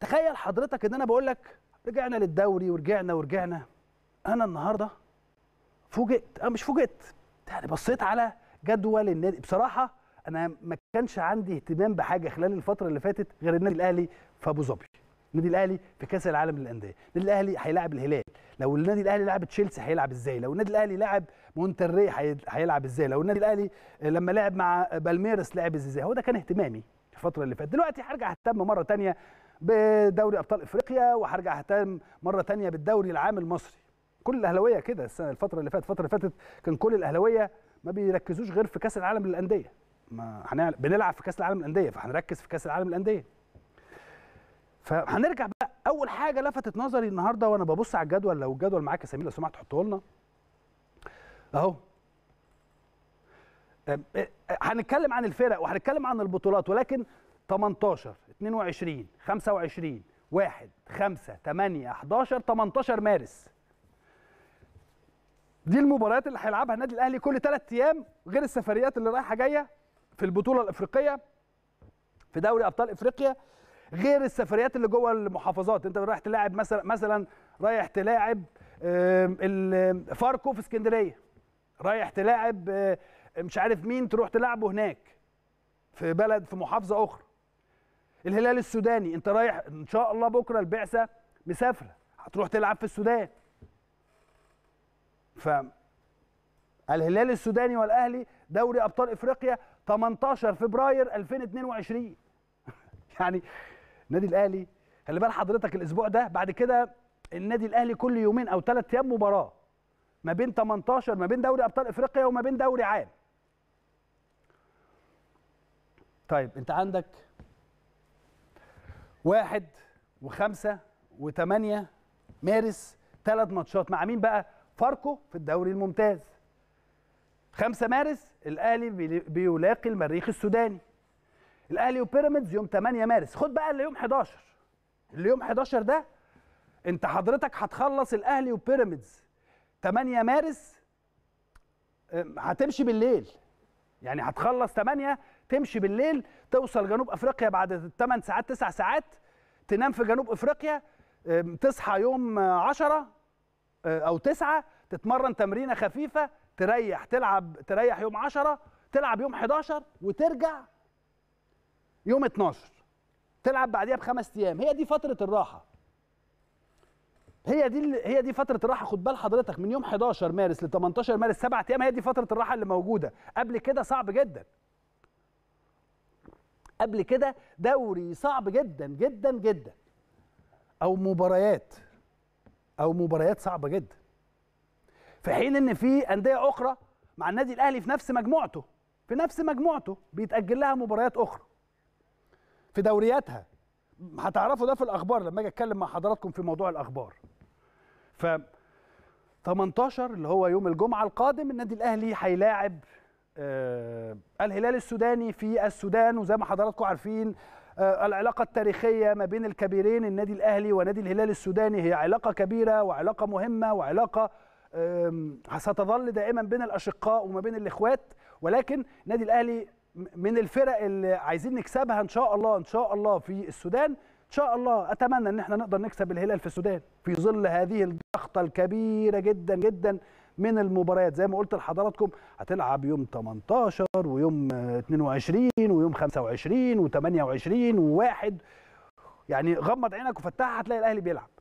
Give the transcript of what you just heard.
تخيل حضرتك ان انا بقول لك رجعنا للدوري ورجعنا ورجعنا انا النهارده فوجئت انا مش فوجئت يعني بصيت على جدول النادي بصراحه انا ما كانش عندي اهتمام بحاجه خلال الفتره اللي فاتت غير النادي الاهلي في ابو ظبي النادي الاهلي في كاس العالم للانديه النادي الاهلي هيلاعب الهلال لو النادي الاهلي لعب تشيلسي هيلعب ازاي لو النادي الاهلي لعب مونتري هيلعب ازاي لو النادي الاهلي لما لعب مع بالميرس لعب ازاي هو ده كان اهتمامي الفتره اللي فاتت دلوقتي هرجع اهتم مره ثانيه بدوري ابطال افريقيا وهرجع اهتم مره ثانيه بالدوري العام المصري كل الاهلاويه كده السنه الفتره اللي فاتت الفتره اللي فاتت كان كل الاهلاويه ما بيركزوش غير في كاس العالم للانديه ما بنلعب في كاس العالم للانديه فهنركز في كاس العالم للانديه فهنرجع بقى اول حاجه لفتت نظري النهارده وانا ببص على الجدول لو الجدول معاك يا سمير لو سمحت حطه لنا اهو أه، أه، هنتكلم عن الفرق وهنتكلم عن البطولات ولكن 18 22 25 1 5 8 11 18 مارس دي المباريات اللي هيلعبها النادي الاهلي كل ثلاث ايام غير السفريات اللي رايحه جايه في البطوله الافريقيه في دوري ابطال افريقيا غير السفريات اللي جوه المحافظات انت رايح تلاعب مثلا مثلا رايح تلاعب فاركو في اسكندريه رايح تلاعب آه، مش عارف مين تروح تلعبه هناك في بلد في محافظه اخرى الهلال السوداني انت رايح ان شاء الله بكره البعثه مسافره هتروح تلعب في السودان ف الهلال السوداني والاهلي دوري ابطال افريقيا 18 فبراير 2022 يعني النادي الاهلي خلي بال حضرتك الاسبوع ده بعد كده النادي الاهلي كل يومين او ثلاث ايام مباراه ما بين 18 ما بين دوري ابطال افريقيا وما بين دوري عام طيب انت عندك واحد وخمسة وثمانية مارس ثلاث ماتشات مع مين بقى؟ فاركو في الدوري الممتاز 5 مارس الاهلي بيلاقي المريخ السوداني الاهلي وبيراميدز يوم 8 مارس خد بقى اللي يوم 11 اللي يوم 11 ده انت حضرتك هتخلص الاهلي وبيراميدز 8 مارس آه، هتمشي بالليل يعني هتخلص 8 تمشي بالليل توصل جنوب افريقيا بعد 8 ساعات 9 ساعات تنام في جنوب افريقيا تصحى يوم 10 آه، او 9 تتمرن تمرينه خفيفه تريح تلعب تريح يوم 10 تلعب يوم 11 وترجع يوم 12 تلعب بعديها بخمس ايام هي دي فتره الراحه هي دي هي دي فتره الراحه خد بال حضرتك من يوم 11 مارس ل 18 مارس سبع ايام هي دي فتره الراحه اللي موجوده قبل كده صعب جدا قبل كده دوري صعب جدا جدا جدا او مباريات او مباريات صعبه جدا في حين ان في انديه اخرى مع النادي الاهلي في نفس مجموعته في نفس مجموعته بيتاجل لها مباريات اخرى في دورياتها هتعرفوا ده في الاخبار لما اجي اتكلم مع حضراتكم في موضوع الاخبار ف 18 اللي هو يوم الجمعه القادم النادي الاهلي هيلاعب آه الهلال السوداني في السودان وزي ما حضراتكم عارفين آه العلاقه التاريخيه ما بين الكبيرين النادي الاهلي ونادي الهلال السوداني هي علاقه كبيره وعلاقه مهمه وعلاقه آه ستظل دائما بين الاشقاء وما بين الاخوات ولكن النادي الاهلي من الفرق اللي عايزين نكسبها ان شاء الله ان شاء الله في السودان ان شاء الله اتمنى ان احنا نقدر نكسب الهلال في السودان في ظل هذه الضغطه الكبيره جدا جدا من المباريات زي ما قلت لحضراتكم هتلعب يوم 18 ويوم 22 ويوم 25 و28 وواحد يعني غمض عينك وفتحها هتلاقي الاهلي بيلعب